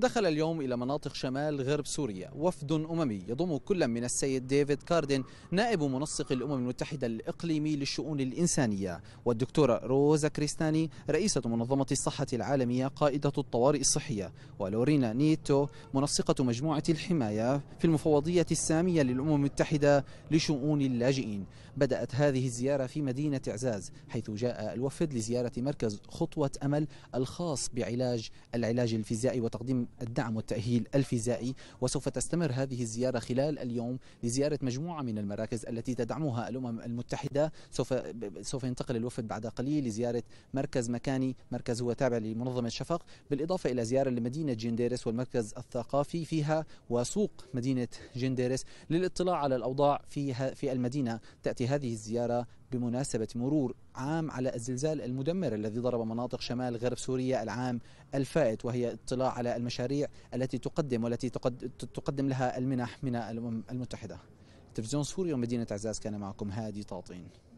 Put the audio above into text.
دخل اليوم إلى مناطق شمال غرب سوريا وفد أممي يضم كل من السيد ديفيد كاردن نائب منسق الأمم المتحدة الإقليمي للشؤون الإنسانية والدكتورة روزا كريستاني رئيسة منظمة الصحة العالمية قائدة الطوارئ الصحية ولورينا نيتو منسقة مجموعة الحماية في المفوضية السامية للأمم المتحدة لشؤون اللاجئين بدأت هذه الزيارة في مدينة إعزاز حيث جاء الوفد لزيارة مركز خطوة أمل الخاص بعلاج العلاج الفيزيائي وتقديم الدعم والتأهيل الفيزائي وسوف تستمر هذه الزيارة خلال اليوم لزيارة مجموعة من المراكز التي تدعمها الأمم المتحدة سوف سوف ينتقل الوفد بعد قليل لزيارة مركز مكاني مركز هو تابع لمنظمة الشفق بالإضافة إلى زيارة لمدينة جنديرس والمركز الثقافي فيها وسوق مدينة جنديرس للاطلاع على الأوضاع في في المدينة تأتي هذه الزيارة بمناسبة مرور عام على الزلزال المدمر الذي ضرب مناطق شمال غرب سوريا العام الفائت وهي اطلاع على المشاكل المشاريع التي تقدم والتي تقدم لها المنح من الأمم المتحدة تلفزيون سوريا ومدينة عزاز كان معكم هادي طاطين